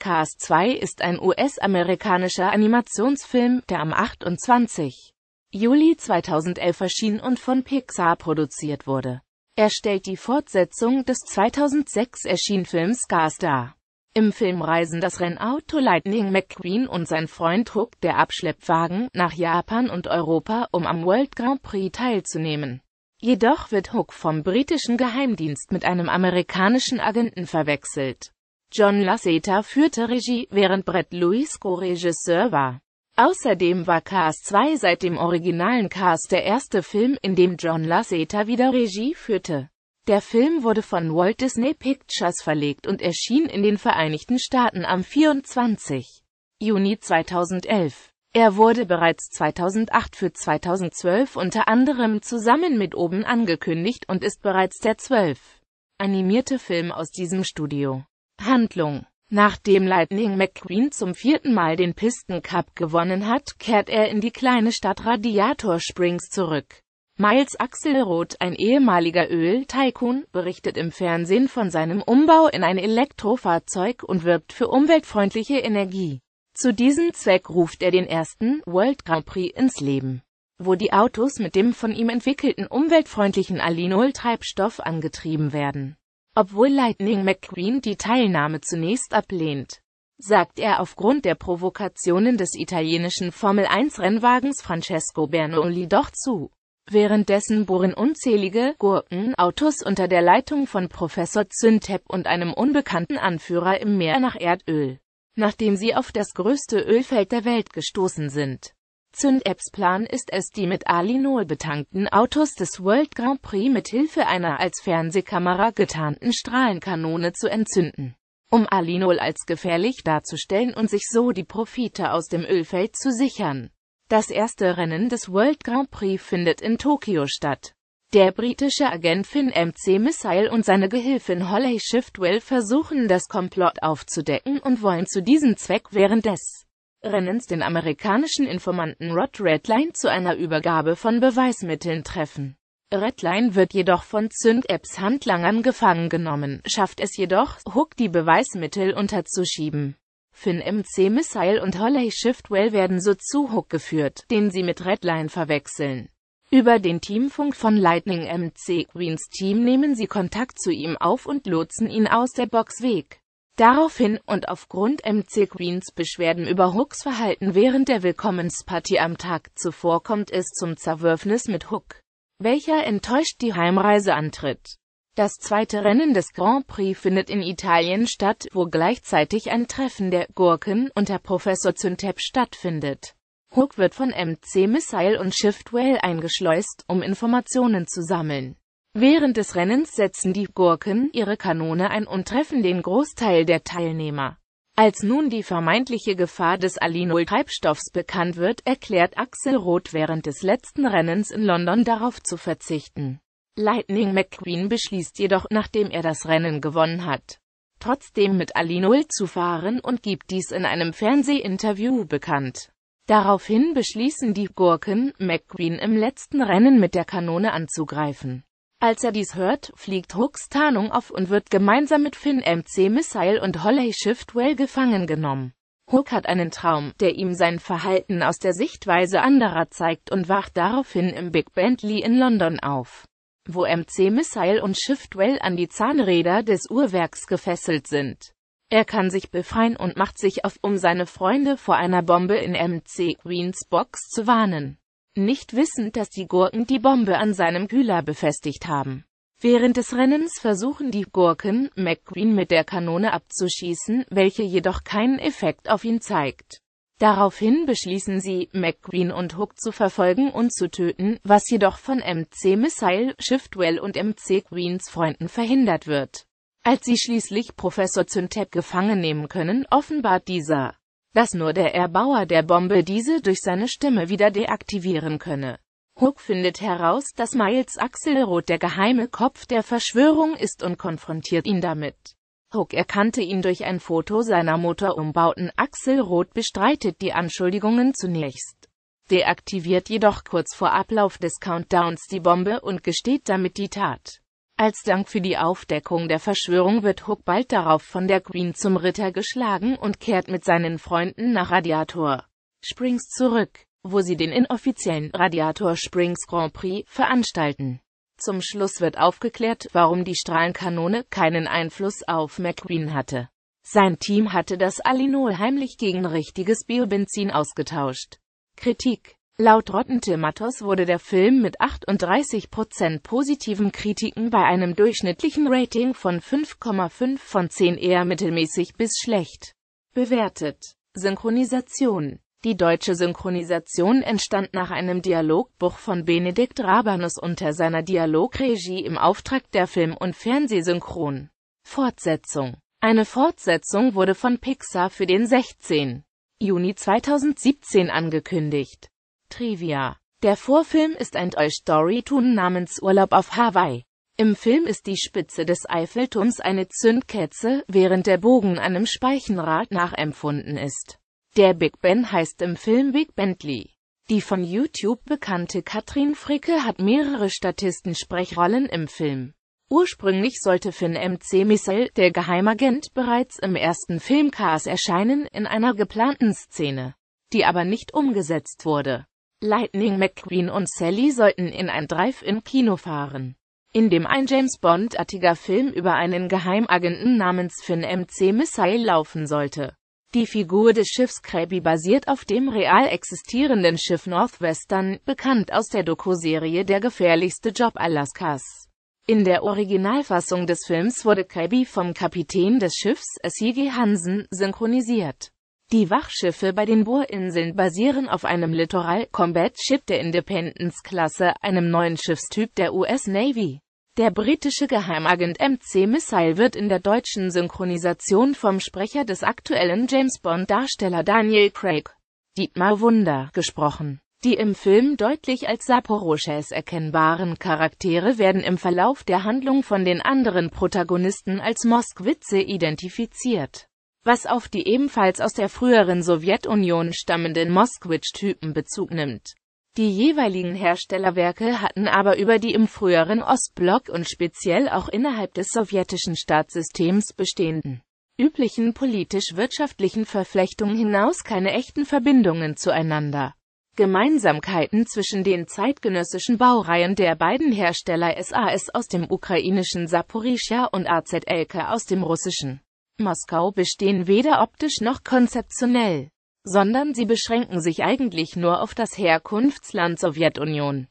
Cars 2 ist ein US-amerikanischer Animationsfilm, der am 28. Juli 2011 erschien und von Pixar produziert wurde. Er stellt die Fortsetzung des 2006 erschienen Films Cars dar. Im Film reisen das Rennauto Lightning McQueen und sein Freund Hook, der Abschleppwagen, nach Japan und Europa, um am World Grand Prix teilzunehmen. Jedoch wird Hook vom britischen Geheimdienst mit einem amerikanischen Agenten verwechselt. John Lasseter führte Regie, während Brett Luisco Regisseur war. Außerdem war Cars 2 seit dem originalen Cars der erste Film, in dem John Lasseter wieder Regie führte. Der Film wurde von Walt Disney Pictures verlegt und erschien in den Vereinigten Staaten am 24. Juni 2011. Er wurde bereits 2008 für 2012 unter anderem zusammen mit oben angekündigt und ist bereits der 12. animierte Film aus diesem Studio. Handlung Nachdem Lightning McQueen zum vierten Mal den Pistencup gewonnen hat, kehrt er in die kleine Stadt Radiator Springs zurück. Miles Axelrod, ein ehemaliger Öl-Tycoon, berichtet im Fernsehen von seinem Umbau in ein Elektrofahrzeug und wirbt für umweltfreundliche Energie. Zu diesem Zweck ruft er den ersten World Grand Prix ins Leben, wo die Autos mit dem von ihm entwickelten umweltfreundlichen Alinol-Treibstoff angetrieben werden. Obwohl Lightning McQueen die Teilnahme zunächst ablehnt, sagt er aufgrund der Provokationen des italienischen Formel-1-Rennwagens Francesco Bernoulli doch zu. Währenddessen bohren unzählige Gurkenautos unter der Leitung von Professor Zyntep und einem unbekannten Anführer im Meer nach Erdöl, nachdem sie auf das größte Ölfeld der Welt gestoßen sind Zündapps Plan ist es, die mit Alinol betankten Autos des World Grand Prix mit Hilfe einer als Fernsehkamera getarnten Strahlenkanone zu entzünden, um Alinol als gefährlich darzustellen und sich so die Profite aus dem Ölfeld zu sichern. Das erste Rennen des World Grand Prix findet in Tokio statt. Der britische Agent Finn MC Missile und seine Gehilfin Holly Shiftwell versuchen das Komplott aufzudecken und wollen zu diesem Zweck währenddessen Rennens den amerikanischen Informanten Rod Redline zu einer Übergabe von Beweismitteln treffen. Redline wird jedoch von Zünd-Epps Handlangern gefangen genommen, schafft es jedoch, Hook die Beweismittel unterzuschieben. Finn MC Missile und Holley Shiftwell werden so zu Hook geführt, den sie mit Redline verwechseln. Über den Teamfunk von Lightning MC Queens Team nehmen sie Kontakt zu ihm auf und lotsen ihn aus der Box weg. Daraufhin und aufgrund MC Queens Beschwerden über Hooks Verhalten während der Willkommensparty am Tag zuvor kommt es zum Zerwürfnis mit Hook, welcher enttäuscht die Heimreise antritt. Das zweite Rennen des Grand Prix findet in Italien statt, wo gleichzeitig ein Treffen der Gurken unter Professor Zyntep stattfindet. Hook wird von MC Missile und Shift Whale eingeschleust, um Informationen zu sammeln. Während des Rennens setzen die Gurken ihre Kanone ein und treffen den Großteil der Teilnehmer. Als nun die vermeintliche Gefahr des Alinol-Treibstoffs bekannt wird, erklärt Axel Roth während des letzten Rennens in London darauf zu verzichten. Lightning McQueen beschließt jedoch, nachdem er das Rennen gewonnen hat, trotzdem mit Alinol zu fahren und gibt dies in einem Fernsehinterview bekannt. Daraufhin beschließen die Gurken, McQueen im letzten Rennen mit der Kanone anzugreifen. Als er dies hört, fliegt Hooks Tarnung auf und wird gemeinsam mit Finn MC Missile und Holley Shiftwell gefangen genommen. Hook hat einen Traum, der ihm sein Verhalten aus der Sichtweise anderer zeigt und wacht daraufhin im Big Bentley in London auf, wo MC Missile und Shiftwell an die Zahnräder des Uhrwerks gefesselt sind. Er kann sich befreien und macht sich auf, um seine Freunde vor einer Bombe in MC Queens Box zu warnen nicht wissend, dass die Gurken die Bombe an seinem Kühler befestigt haben. Während des Rennens versuchen die Gurken, McQueen mit der Kanone abzuschießen, welche jedoch keinen Effekt auf ihn zeigt. Daraufhin beschließen sie, McQueen und Hook zu verfolgen und zu töten, was jedoch von MC Missile, Shiftwell und MC Queens Freunden verhindert wird. Als sie schließlich Professor Zyntek gefangen nehmen können, offenbart dieser, dass nur der Erbauer der Bombe diese durch seine Stimme wieder deaktivieren könne. Hook findet heraus, dass Miles Axelrod der geheime Kopf der Verschwörung ist und konfrontiert ihn damit. Hook erkannte ihn durch ein Foto seiner Motorumbauten. Axelrod bestreitet die Anschuldigungen zunächst, deaktiviert jedoch kurz vor Ablauf des Countdowns die Bombe und gesteht damit die Tat. Als Dank für die Aufdeckung der Verschwörung wird Hook bald darauf von der Queen zum Ritter geschlagen und kehrt mit seinen Freunden nach Radiator Springs zurück, wo sie den inoffiziellen Radiator Springs Grand Prix veranstalten. Zum Schluss wird aufgeklärt, warum die Strahlenkanone keinen Einfluss auf McQueen hatte. Sein Team hatte das Alinol heimlich gegen richtiges Biobenzin ausgetauscht. Kritik Laut Rotten Tomatoes wurde der Film mit 38% positiven Kritiken bei einem durchschnittlichen Rating von 5,5 von 10 eher mittelmäßig bis schlecht bewertet. Synchronisation Die deutsche Synchronisation entstand nach einem Dialogbuch von Benedikt Rabanus unter seiner Dialogregie im Auftrag der Film- und Fernsehsynchron. Fortsetzung Eine Fortsetzung wurde von Pixar für den 16. Juni 2017 angekündigt. Trivia Der Vorfilm ist ein Toy Story Tun namens Urlaub auf Hawaii. Im Film ist die Spitze des Eiffelturms eine Zündkerze, während der Bogen einem Speichenrad nachempfunden ist. Der Big Ben heißt im Film Big Bentley. Die von YouTube bekannte Katrin Fricke hat mehrere Statistensprechrollen im Film. Ursprünglich sollte Finn M.C. Missel, der Geheimagent, bereits im ersten Film Cars erscheinen, in einer geplanten Szene, die aber nicht umgesetzt wurde. Lightning McQueen und Sally sollten in ein Drive-In-Kino fahren. In dem ein James Bond-artiger Film über einen Geheimagenten namens Finn MC Missile laufen sollte. Die Figur des Schiffs Krabby basiert auf dem real existierenden Schiff Northwestern, bekannt aus der Doku-Serie Der gefährlichste Job Alaskas. In der Originalfassung des Films wurde Krabby vom Kapitän des Schiffs S.J.G. Hansen synchronisiert. Die Wachschiffe bei den Bohrinseln basieren auf einem Littoral Combat Ship der Independence-Klasse, einem neuen Schiffstyp der US Navy. Der britische Geheimagent MC Missile wird in der deutschen Synchronisation vom Sprecher des aktuellen James Bond-Darsteller Daniel Craig, Dietmar Wunder, gesprochen. Die im Film deutlich als Saporoschäs erkennbaren Charaktere werden im Verlauf der Handlung von den anderen Protagonisten als Moskwitze identifiziert was auf die ebenfalls aus der früheren Sowjetunion stammenden moskwitsch typen Bezug nimmt. Die jeweiligen Herstellerwerke hatten aber über die im früheren Ostblock und speziell auch innerhalb des sowjetischen Staatssystems bestehenden üblichen politisch-wirtschaftlichen Verflechtungen hinaus keine echten Verbindungen zueinander. Gemeinsamkeiten zwischen den zeitgenössischen Baureihen der beiden Hersteller SAS aus dem ukrainischen Saporischja und AZLK aus dem russischen Moskau bestehen weder optisch noch konzeptionell, sondern sie beschränken sich eigentlich nur auf das Herkunftsland Sowjetunion